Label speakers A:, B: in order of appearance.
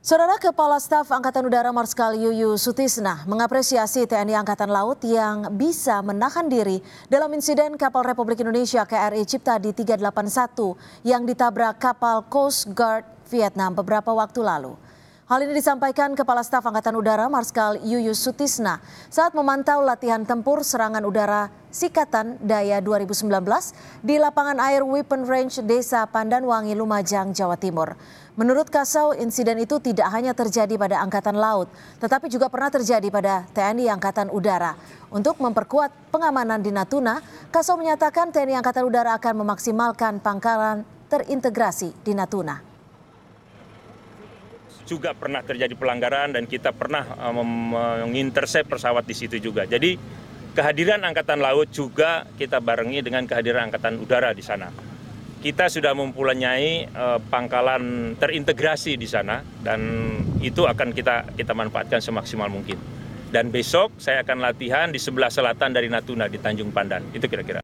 A: Saudara Kepala Staf Angkatan Udara Marskal Yuyu Sutisna mengapresiasi TNI Angkatan Laut yang bisa menahan diri dalam insiden kapal Republik Indonesia KRI Cipta di 381 yang ditabrak kapal Coast Guard Vietnam beberapa waktu lalu. Hal ini disampaikan Kepala Staf Angkatan Udara Marskal Yuyus Sutisna saat memantau latihan tempur serangan udara Sikatan Daya 2019 di lapangan air Weapon Range Desa Pandanwangi, Lumajang, Jawa Timur. Menurut Kasau, insiden itu tidak hanya terjadi pada Angkatan Laut, tetapi juga pernah terjadi pada TNI Angkatan Udara. Untuk memperkuat pengamanan di Natuna, Kasau menyatakan TNI Angkatan Udara akan memaksimalkan pangkalan terintegrasi di Natuna
B: juga pernah terjadi pelanggaran dan kita pernah eh, mengintersep pesawat di situ juga. Jadi kehadiran Angkatan Laut juga kita barengi dengan kehadiran Angkatan Udara di sana. Kita sudah mempunyai eh, pangkalan terintegrasi di sana dan itu akan kita kita manfaatkan semaksimal mungkin. Dan besok saya akan latihan di sebelah selatan dari Natuna di Tanjung Pandan. Itu kira-kira.